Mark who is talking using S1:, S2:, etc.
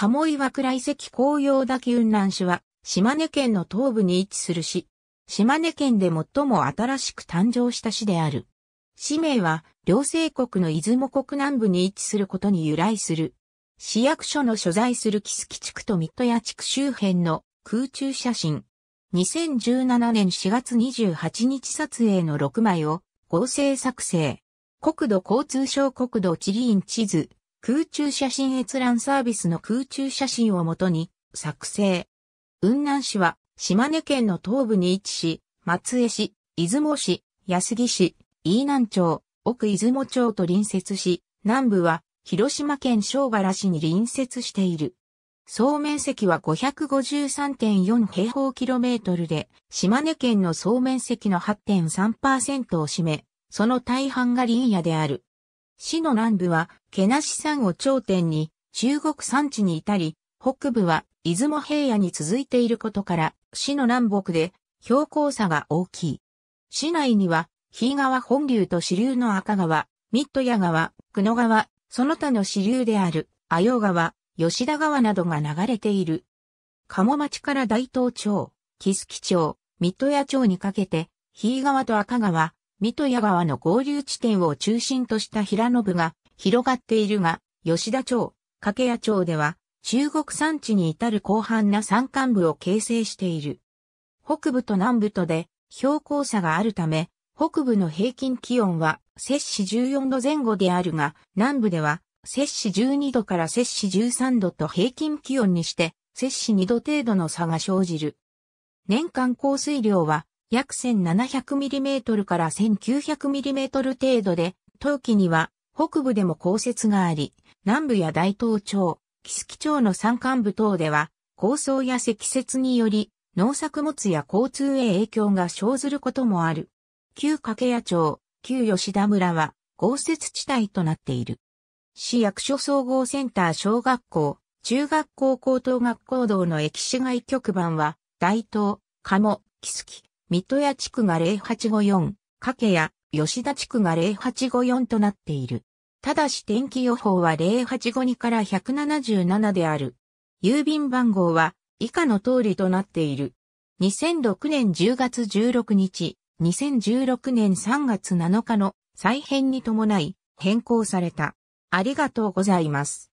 S1: 鴨岩倉遺跡紅葉滝雲南市は、島根県の東部に位置する市。島根県で最も新しく誕生した市である。市名は、両政国の出雲国南部に位置することに由来する。市役所の所在する木月地区と三戸屋地区周辺の空中写真。2017年4月28日撮影の6枚を合成作成。国土交通省国土地理院地図、空中写真閲覧サービスの空中写真をもとに作成。雲南市は島根県の東部に位置し、松江市、出雲市、安来市、飯南町、奥出雲町と隣接し、南部は広島県庄原市に隣接している。総面積は553.4平方キロメートルで、島根県の総面積の8.3%を占め、その大半が林野である。市の南部は、毛シ山を頂点に、中国山地に至り、北部は、出雲平野に続いていることから、市の南北で、標高差が大きい。市内には、日川本流と支流の赤川、ミッドヤ川、久野川、その他の支流である、阿陽川、吉田川などが流れている。鴨町から大東町、木月町、ミッドヤ町にかけて、日川と赤川、水戸谷川の合流地点を中心とした平野部が広がっているが、吉田町、掛屋町では、中国山地に至る広範な山間部を形成している。北部と南部とで標高差があるため、北部の平均気温は摂氏14度前後であるが、南部では摂氏12度から摂氏13度と平均気温にして、摂氏2度程度の差が生じる。年間降水量は約 1700mm から 1900mm 程度で、冬季には北部でも降雪があり、南部や大東町、木月町の山間部等では、高層や積雪により、農作物や交通へ影響が生ずることもある。旧掛屋町、旧吉田村は豪雪地帯となっている。市役所総合センター小学校、中学校高等学校道の駅市街局番は、大東、鴨、木月、水戸屋地区が0854、掛屋、吉田地区が0854となっている。ただし天気予報は0852から177である。郵便番号は以下の通りとなっている。2006年10月16日、2016年3月7日の再編に伴い変更された。ありがとうございます。